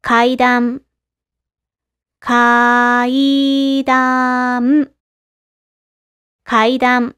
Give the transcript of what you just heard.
階段、階段、階段。